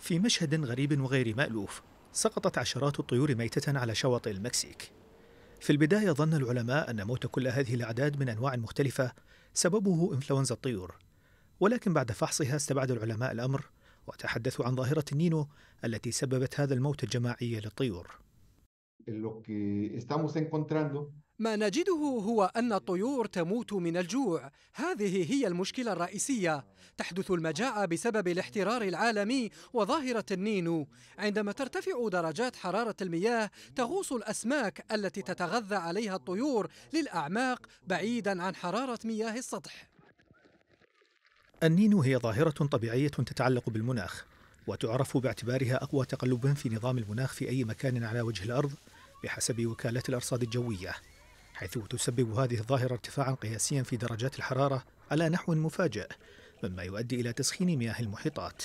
في مشهد غريب وغير مألوف سقطت عشرات الطيور ميتة على شواطئ المكسيك في البداية ظن العلماء أن موت كل هذه الأعداد من أنواع مختلفة سببه إنفلونزا الطيور ولكن بعد فحصها استبعد العلماء الأمر وتحدثوا عن ظاهرة النينو التي سببت هذا الموت الجماعي للطيور. ما نجده هو أن الطيور تموت من الجوع، هذه هي المشكلة الرئيسية، تحدث المجاعة بسبب الاحترار العالمي وظاهرة النينو، عندما ترتفع درجات حرارة المياه تغوص الأسماك التي تتغذى عليها الطيور للأعماق بعيدا عن حرارة مياه السطح. النينو هي ظاهرة طبيعية تتعلق بالمناخ، وتعرف باعتبارها أقوى تقلب في نظام المناخ في أي مكان على وجه الأرض بحسب وكاله الأرصاد الجوية. حيث تسبب هذه الظاهرة ارتفاعا قياسيا في درجات الحرارة على نحو مفاجئ مما يؤدي إلى تسخين مياه المحيطات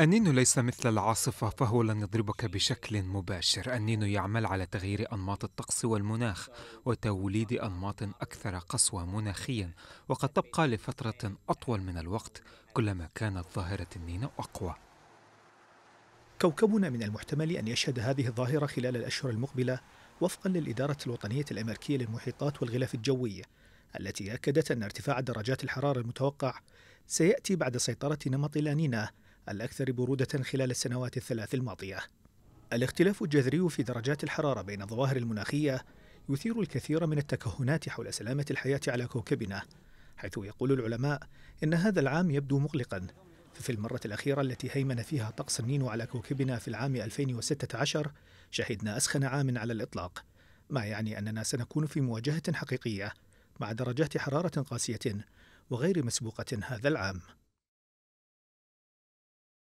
النينو ليس مثل العاصفة فهو لن يضربك بشكل مباشر النينو يعمل على تغيير أنماط الطقس والمناخ وتوليد أنماط أكثر قسوة مناخيا وقد تبقى لفترة أطول من الوقت كلما كانت ظاهرة النينو أقوى كوكبنا من المحتمل أن يشهد هذه الظاهرة خلال الأشهر المقبلة وفقا للإدارة الوطنية الأمريكية للمحيطات والغلاف الجوي التي أكدت أن ارتفاع درجات الحرارة المتوقع سيأتي بعد سيطرة نمط لانينا الأكثر برودة خلال السنوات الثلاث الماضية الاختلاف الجذري في درجات الحرارة بين الظواهر المناخية يثير الكثير من التكهنات حول سلامة الحياة على كوكبنا حيث يقول العلماء إن هذا العام يبدو مقلقاً في المرة الأخيرة التي هيمن فيها طقس النينو على كوكبنا في العام 2016 شهدنا أسخن عام على الإطلاق ما يعني أننا سنكون في مواجهة حقيقية مع درجات حرارة قاسية وغير مسبوقة هذا العام